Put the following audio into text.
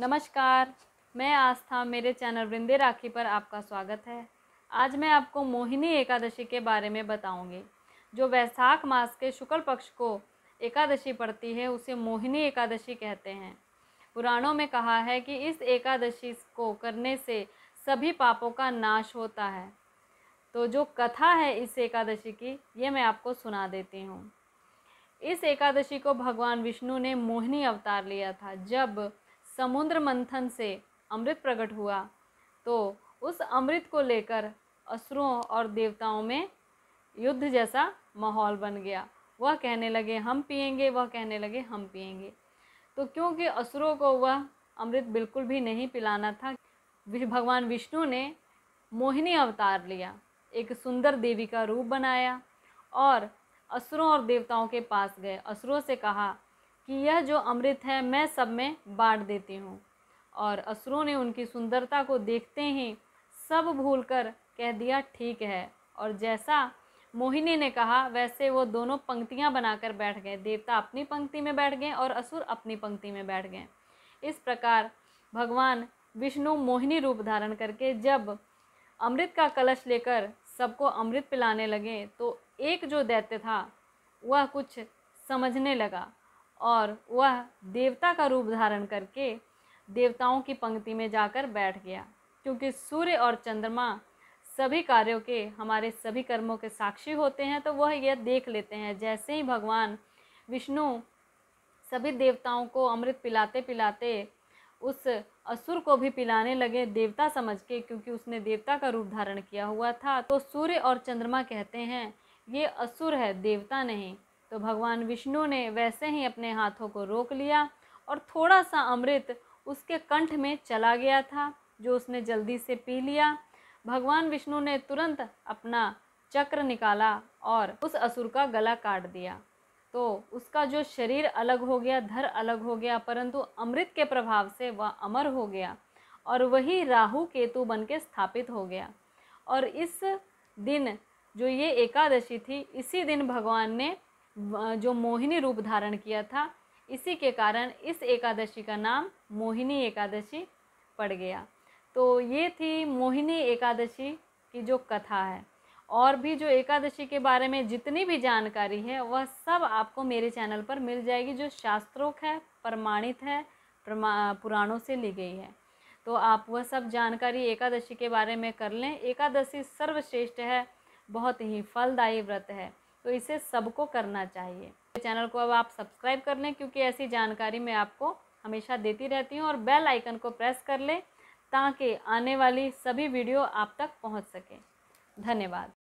नमस्कार मैं आस्था मेरे चैनल वृंदे राखी पर आपका स्वागत है आज मैं आपको मोहिनी एकादशी के बारे में बताऊंगी जो वैशाख मास के शुक्ल पक्ष को एकादशी पड़ती है उसे मोहिनी एकादशी कहते हैं पुराणों में कहा है कि इस एकादशी को करने से सभी पापों का नाश होता है तो जो कथा है इस एकादशी की ये मैं आपको सुना देती हूँ इस एकादशी को भगवान विष्णु ने मोहिनी अवतार लिया था जब समुद्र मंथन से अमृत प्रकट हुआ तो उस अमृत को लेकर असुरों और देवताओं में युद्ध जैसा माहौल बन गया वह कहने लगे हम पिएंगे वह कहने लगे हम पिएंगे तो क्योंकि असुरों को वह अमृत बिल्कुल भी नहीं पिलाना था भगवान विष्णु ने मोहिनी अवतार लिया एक सुंदर देवी का रूप बनाया और असुरों और देवताओं के पास गए असुरों से कहा कि यह जो अमृत है मैं सब में बांट देती हूँ और असुरों ने उनकी सुंदरता को देखते ही सब भूलकर कह दिया ठीक है और जैसा मोहिनी ने कहा वैसे वो दोनों पंक्तियाँ बनाकर बैठ गए देवता अपनी पंक्ति में बैठ गए और असुर अपनी पंक्ति में बैठ गए इस प्रकार भगवान विष्णु मोहिनी रूप धारण करके जब अमृत का कलश लेकर सबको अमृत पिलाने लगे तो एक जो दैत्य था वह कुछ समझने लगा और वह देवता का रूप धारण करके देवताओं की पंक्ति में जाकर बैठ गया क्योंकि सूर्य और चंद्रमा सभी कार्यों के हमारे सभी कर्मों के साक्षी होते हैं तो वह यह देख लेते हैं जैसे ही भगवान विष्णु सभी देवताओं को अमृत पिलाते पिलाते उस असुर को भी पिलाने लगे देवता समझ के क्योंकि उसने देवता का रूप धारण किया हुआ था तो सूर्य और चंद्रमा कहते हैं ये असुर है देवता नहीं तो भगवान विष्णु ने वैसे ही अपने हाथों को रोक लिया और थोड़ा सा अमृत उसके कंठ में चला गया था जो उसने जल्दी से पी लिया भगवान विष्णु ने तुरंत अपना चक्र निकाला और उस असुर का गला काट दिया तो उसका जो शरीर अलग हो गया धर अलग हो गया परंतु अमृत के प्रभाव से वह अमर हो गया और वही राहु केतु बन के स्थापित हो गया और इस दिन जो ये एकादशी थी इसी दिन भगवान ने जो मोहिनी रूप धारण किया था इसी के कारण इस एकादशी का नाम मोहिनी एकादशी पड़ गया तो ये थी मोहिनी एकादशी की जो कथा है और भी जो एकादशी के बारे में जितनी भी जानकारी है वह सब आपको मेरे चैनल पर मिल जाएगी जो शास्त्रोक्त है प्रमाणित है प्रमा पुराणों से ली गई है तो आप वह सब जानकारी एकादशी के बारे में कर लें एकादशी सर्वश्रेष्ठ है बहुत ही फलदायी व्रत है तो इसे सबको करना चाहिए चैनल को अब आप सब्सक्राइब कर लें क्योंकि ऐसी जानकारी मैं आपको हमेशा देती रहती हूँ और बेल आइकन को प्रेस कर लें ताकि आने वाली सभी वीडियो आप तक पहुँच सके धन्यवाद